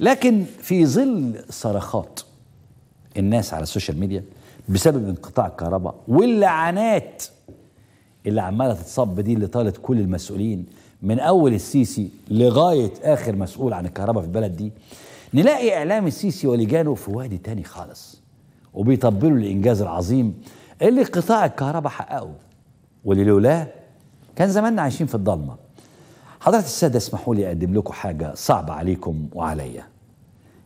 لكن في ظل صرخات الناس على السوشيال ميديا بسبب انقطاع الكهرباء واللعنات اللي عماله تتصب دي اللي طالت كل المسؤولين من اول السيسي لغايه اخر مسؤول عن الكهرباء في البلد دي نلاقي اعلام السيسي ولجانه في وادي تاني خالص وبيطبلوا الانجاز العظيم اللي قطاع الكهرباء حققه واللي لولاه كان زماننا عايشين في الضلمه حضرة السادة اسمحوا لي أقدم لكم حاجة صعبة عليكم وعليا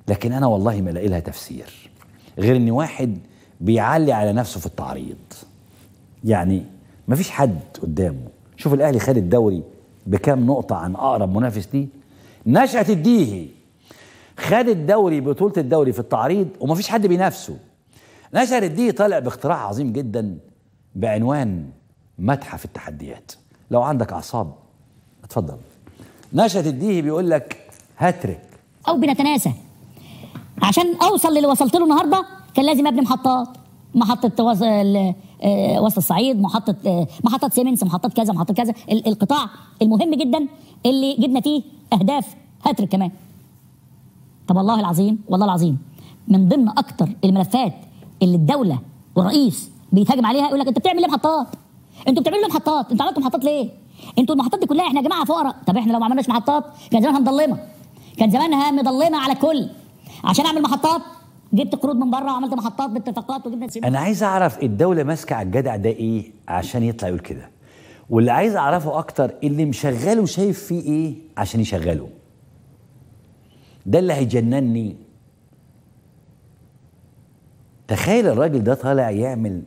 لكن أنا والله ما لها تفسير غير إن واحد بيعلي على نفسه في التعريض يعني مفيش حد قدامه شوف الأهلي خد الدوري بكام نقطة عن أقرب منافس ليه نشأة الديهي خد الدوري بطولة الدوري في التعريض ومفيش حد بينافسه نشأة الديهي طالع باختراع عظيم جدا بعنوان متحف التحديات لو عندك أعصاب اتفضل نشأة الديهي بيقول لك هاتريك او بنتناسى عشان اوصل للي وصلت له النهارده كان لازم ابني محطات محطه وز... آه، وسط الصعيد محطه آه، محطه سيمنس محطه كذا محطه كذا القطاع المهم جدا اللي جبنا فيه اهداف هاتريك كمان طب والله العظيم والله العظيم من ضمن اكتر الملفات اللي الدوله والرئيس بيتهاجم عليها يقول لك انت بتعمل ليه محطات؟ انتوا بتعملوا ليه محطات؟ انتوا عملتوا محطات ليه؟ انتوا المحطات دي كلها احنا يا جماعه فقراء طب احنا لو ما عملناش محطات كان زمانها مضلمه كان زمانها مضلمه على الكل عشان اعمل محطات جبت قروض من بره وعملت محطات باتفاقات وجبنا سيمين. انا عايز اعرف الدوله ماسكه على الجدع ده ايه عشان يطلع يقول كده واللي عايز اعرفه اكتر اللي مشغله شايف فيه ايه عشان يشغله ده اللي هيجنني تخيل الراجل ده طالع يعمل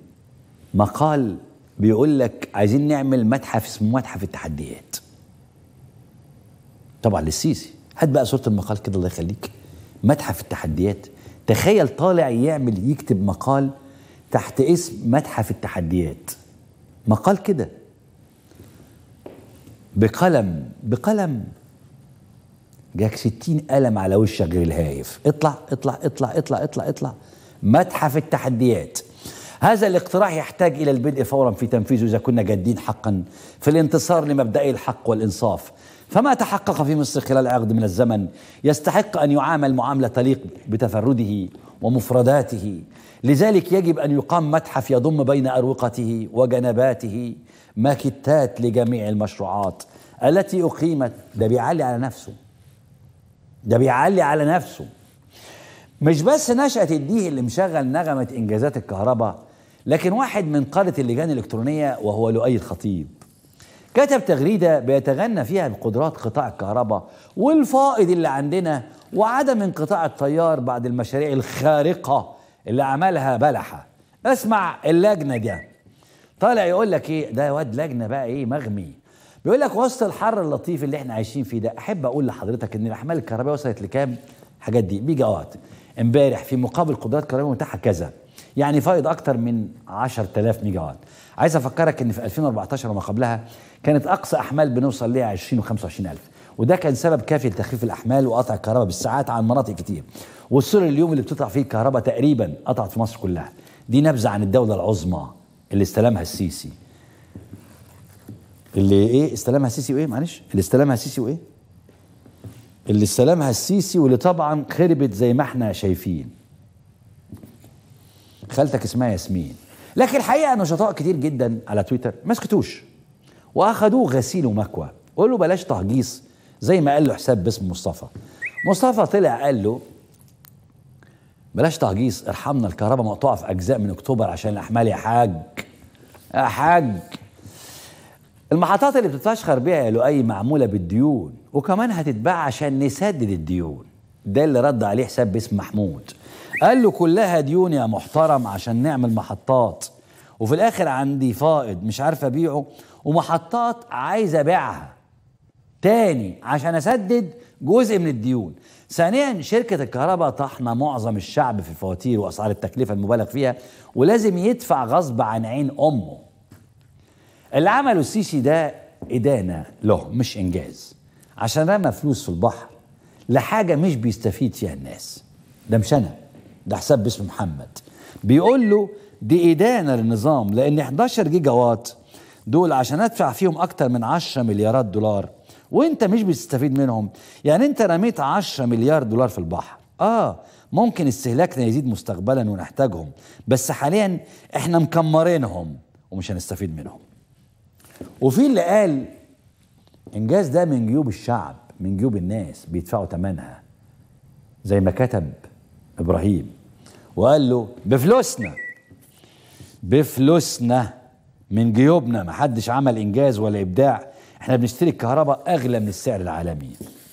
مقال بيقول لك عايزين نعمل متحف اسمه متحف التحديات طبعا للسيسي هات بقى صوره المقال كده الله يخليك متحف التحديات تخيل طالع يعمل يكتب مقال تحت اسم متحف التحديات مقال كده بقلم بقلم جاك ستين قلم على وشك غير الهايف اطلع اطلع اطلع اطلع اطلع اطلع متحف التحديات هذا الاقتراح يحتاج إلى البدء فورا في تنفيذه إذا كنا جادين حقا في الانتصار لمبدأي الحق والإنصاف فما تحقق في مصر خلال عقد من الزمن يستحق أن يعامل معاملة تليق بتفرده ومفرداته لذلك يجب أن يقام متحف يضم بين أروقته وجنباته ماكتات لجميع المشروعات التي أقيمت ده بيعلي على نفسه ده بيعلي على نفسه مش بس نشأة الديه اللي مشغل نغمة إنجازات الكهرباء لكن واحد من قادة اللجان الإلكترونية وهو لؤي الخطيب كتب تغريدة بيتغنى فيها بقدرات قطاع الكهرباء والفائض اللي عندنا وعدم انقطاع التيار بعد المشاريع الخارقة اللي عملها بلحة اسمع اللجنة دي طالع يقول لك ايه ده واد لجنة بقى ايه مغمي بيقول لك وسط الحر اللطيف اللي احنا عايشين فيه ده احب اقول لحضرتك ان الاحمال الكهربائيه وصلت لكام الحاجات دي بيجي امبارح في مقابل قدرات كهربائيه متاحه كذا يعني فائض أكتر من 10000 ميجا وات عايز أفكرك إن في 2014 وما قبلها كانت أقصى أحمال بنوصل ليها 20 و 25000 وده كان سبب كافي لتخفيف الأحمال وقطع الكهرباء بالساعات عن مناطق كتير والسور اليوم اللي بتقطع فيه الكهرباء تقريبا قطعت في مصر كلها دي نبذة عن الدولة العظمى اللي استلمها السيسي اللي ايه استلمها السيسي وايه معلش اللي استلمها السيسي وايه اللي استلمها السيسي واللي طبعا خربت زي ما احنا شايفين خالتك اسمها ياسمين لكن الحقيقه نشطاء كتير جدا على تويتر ما سكتوش واخدوه غسيل ومكوى له بلاش تهجيص زي ما قال له حساب باسم مصطفى مصطفى طلع قال له بلاش تهجيص ارحمنا الكهرباء مقطوعه في اجزاء من اكتوبر عشان الاحمال يا حاج يا حاج المحطات اللي بتتفشخر بيها يا لؤي معموله بالديون وكمان هتتباع عشان نسدد الديون ده اللي رد عليه حساب باسم محمود قال له كلها ديون يا محترم عشان نعمل محطات وفي الاخر عندي فائض مش عارف ابيعه ومحطات عايز ابيعها تاني عشان اسدد جزء من الديون ثانيا شركة الكهرباء طحنة معظم الشعب في الفواتير وأسعار التكلفة المبالغ فيها ولازم يدفع غصب عن عين أمه اللي عمله السيسي ده إدانة له مش إنجاز عشان رمى فلوس في البحر لحاجة مش بيستفيد فيها الناس ده مش أنا ده حساب باسم محمد بيقول له دي إدانة للنظام لأن 11 جيجا وات دول عشان أدفع فيهم أكتر من 10 مليارات دولار وانت مش بتستفيد منهم يعني انت رميت 10 مليار دولار في البحر اه ممكن استهلاكنا يزيد مستقبلا ونحتاجهم بس حاليا احنا مكمرينهم ومش هنستفيد منهم وفي اللي قال انجاز ده من جيوب الشعب من جيوب الناس بيدفعوا ثمنها زي ما كتب إبراهيم وقال له بفلوسنا بفلوسنا من جيوبنا محدش عمل إنجاز ولا إبداع احنا بنشتري الكهرباء أغلى من السعر العالمي